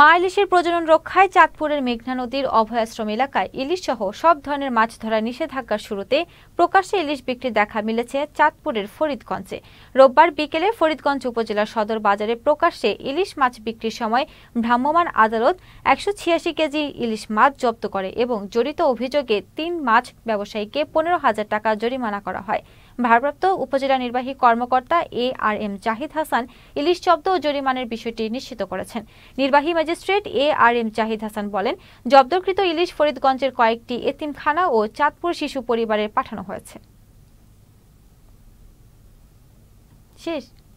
মা প্রজনন রক্ষায় চাঁদপুরের মেঘনা নদীর অভয়াশ্রম এলাকায় ইলিশ সহ সব ধরনের মাছ ধরা নিষেধাজ্ঞার শুরুতে প্রকাশ্যে ইলিশ বিক্রি দেখা মিলেছে চাঁদপুরের ফরিদগঞ্জে রোববার বিকেলে ফরিদগঞ্জ উপজেলা সদর বাজারে প্রকাশ্যে ইলিশ মাছ বিক্রির সময় ভ্রাম্যমাণ আদালত একশো ছিয়াশি কেজি ইলিশ মাছ জব্দ করে এবং জড়িত অভিযোগে তিন মাছ ব্যবসায়ীকে পনেরো হাজার টাকা জরিমানা করা হয় ভারপ্রাপ্ত উপজেলা নির্বাহী কর্মকর্তা A R M Zahid Hasan ইলিশ জব্দ ও জরিমানের বিষয়টি নিশ্চিত করেছেন নির্বাহী magistrate A R M Zahid Hasan বলেন জব্দকৃত ইলিশ ফরিদগঞ্জের কয়েকটি এতিমখানা ও চাঁদপুর শিশু পরিবারের পাঠানো হয়েছে শেষ